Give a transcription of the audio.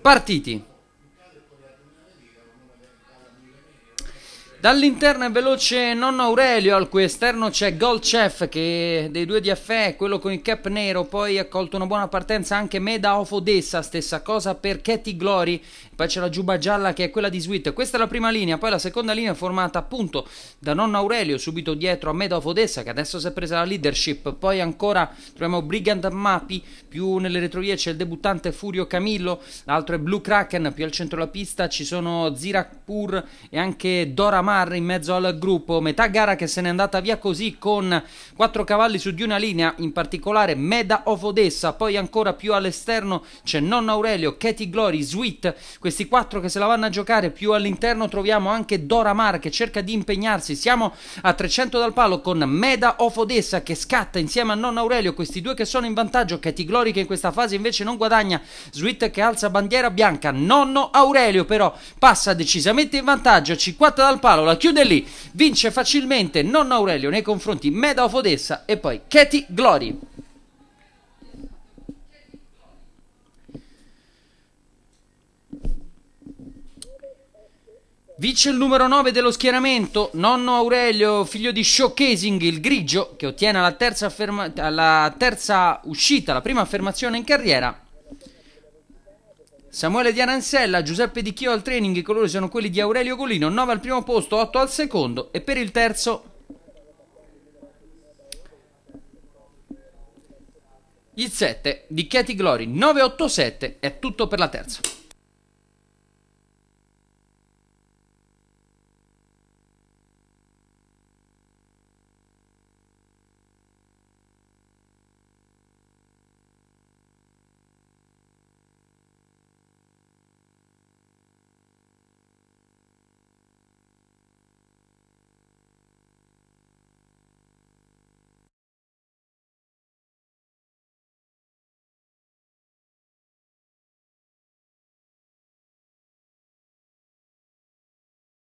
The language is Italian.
Partiti! Dall'interno è veloce nonno Aurelio, al cui esterno c'è Gold Chef che dei due DFE, quello con il cap nero, poi ha colto una buona partenza anche Meda of Odessa, stessa cosa per Katy Glory, poi c'è la giuba gialla che è quella di Sweet, questa è la prima linea, poi la seconda linea è formata appunto da nonno Aurelio subito dietro a Meda of Odessa che adesso si è presa la leadership, poi ancora troviamo Brigand Mappi, più nelle retrovie c'è il debuttante Furio Camillo, l'altro è Blue Kraken, più al centro della pista ci sono Zirakpur e anche Dora Amar in mezzo al gruppo, metà gara che se n'è andata via così con quattro cavalli su di una linea, in particolare Meda of Odessa, poi ancora più all'esterno c'è Nonno Aurelio, Katie Glory, Sweet, questi quattro che se la vanno a giocare, più all'interno troviamo anche Dora Mar che cerca di impegnarsi, siamo a 300 dal palo con Meda of Odessa che scatta insieme a Nonno Aurelio, questi due che sono in vantaggio, Katie Glory che in questa fase invece non guadagna, Sweet che alza bandiera bianca, Nonno Aurelio però passa decisamente in vantaggio, 50 dal palo, palo, la chiude lì, vince facilmente nonno Aurelio nei confronti Meda of Odessa e poi Katie Glory. Vince il numero 9 dello schieramento, nonno Aurelio, figlio di Showcasing, il grigio, che ottiene la terza, la terza uscita, la prima affermazione in carriera. Samuele Di Aransella, Giuseppe Di Chio al training, i colori sono quelli di Aurelio Golino, 9 al primo posto, 8 al secondo e per il terzo il 7 di Katy Glory, 987 è tutto per la terza.